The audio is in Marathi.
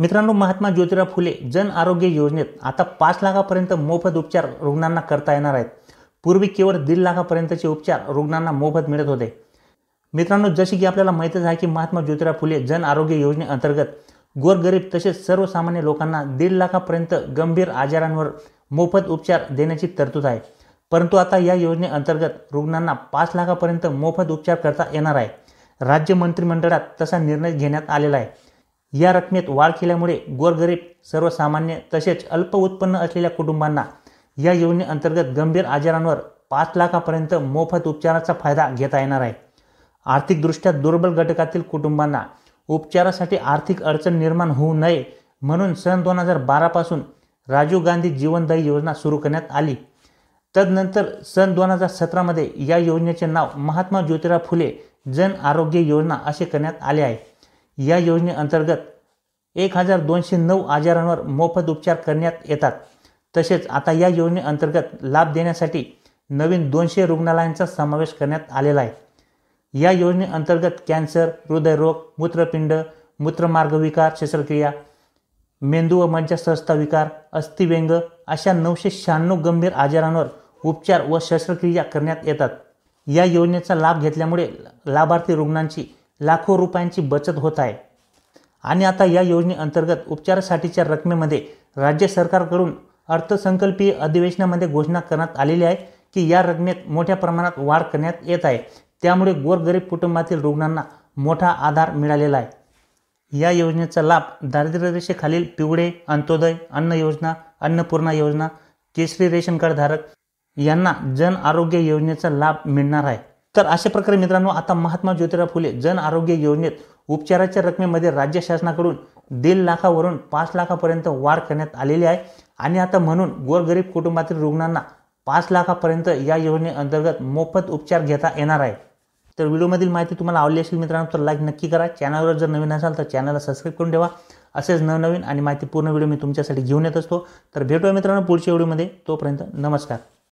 मित्रांनो महात्मा ज्योतिराव फुले जन आरोग्य योजनेत आता पाच लाखापर्यंत मोफत उपचार रुग्णांना करता येणार आहेत पूर्वी केवळ दीड लाखापर्यंतचे उपचार रुग्णांना मोफत मिळत होते मित्रांनो जसे की आपल्याला माहीतच आहे की महात्मा ज्योतिराव फुले जन आरोग्य योजनेअंतर्गत गोरगरीब तसेच सर्वसामान्य लोकांना दीड लाखापर्यंत गंभीर आजारांवर मोफत उपचार देण्याची तरतूद आहे परंतु आता या योजनेअंतर्गत रुग्णांना पाच लाखापर्यंत मोफत उपचार करता येणार आहे राज्य मंत्रिमंडळात तसा निर्णय घेण्यात आलेला आहे या रकमेत वाढ केल्यामुळे गोरगरीब सर्वसामान्य तसेच अल्प उत्पन्न असलेल्या कुटुंबांना या योजनेअंतर्गत गंभीर आजारांवर पाच लाखापर्यंत मोफत उपचाराचा फायदा घेता येणार आहे आर्थिकदृष्ट्या दुर्बल घटकातील कुटुंबांना उपचारासाठी आर्थिक अडचण निर्माण होऊ नये म्हणून सन दोन हजार बारापासून राजीव गांधी जीवनदायी योजना सुरू करण्यात आली तदनंतर सन दोन हजार सतरामध्ये या योजनेचे नाव महात्मा ज्योतिराव फुले जन आरोग्य योजना असे करण्यात आले आहे या योजनेअंतर्गत एक हजार दोनशे नऊ आजारांवर मोफत उपचार करण्यात येतात तसेच आता या योजनेअंतर्गत लाभ देण्यासाठी नवीन दोनशे रुग्णालयांचा समावेश करण्यात आलेला आहे या योजनेअंतर्गत कॅन्सर हृदयरोग मूत्रपिंड मूत्रमार्ग विकार शस्त्रक्रिया मेंदू व मज्जासंस्था विकार अस्थिव्यंग अशा नऊशे शहाण्णव गंभीर आजारांवर उपचार व शस्त्रक्रिया करण्यात येतात या योजनेचा लाभ घेतल्यामुळे लाभार्थी रुग्णांची लाखो रुपयांची बचत होत आहे आणि आता या योजनेअंतर्गत उपचारासाठीच्या रकमेमध्ये राज्य सरकारकडून अर्थसंकल्पीय अधिवेशनामध्ये घोषणा करण्यात आलेली आहे की या रकमेत मोठ्या प्रमाणात वाढ करण्यात येत आहे त्यामुळे गोरगरीब कुटुंबातील रुग्णांना मोठा आधार मिळालेला आहे या योजनेचा लाभ दारिद्र्यरेषेखालील पिवळे अंत्योदय अन्न योजना अन्नपूर्णा योजना केसरी रेशन कार्डधारक यांना जन आरोग्य योजनेचा लाभ मिळणार आहे तर अशा प्रकारे मित्रांनो आता महात्मा ज्योतिराव फुले जन आरोग्य योजनेत उपचाराच्या रकमेमध्ये राज्य शासनाकडून दीड लाखावरून पाच लाखापर्यंत वाढ करण्यात आलेली आहे आणि आता म्हणून गोरगरीब कुटुंबातील रुग्णांना पाच लाखापर्यंत या योजनेअंतर्गत मोफत उपचार घेता येणार आहे तर व्हिडिओमधील माहिती तुम्हाला आवडली असेल मित्रांनो तर लाईक नक्की करा चॅनलवर जर नवीन असाल तर चॅनलला सबस्क्राईब करून ठेवा असेच नवनवीन आणि माहितीपूर्ण व्हिडिओ मी तुमच्यासाठी घेऊन येत असतो तर भेटूया मित्रांनो पुढच्या व्हिडिओमध्ये तोपर्यंत नमस्कार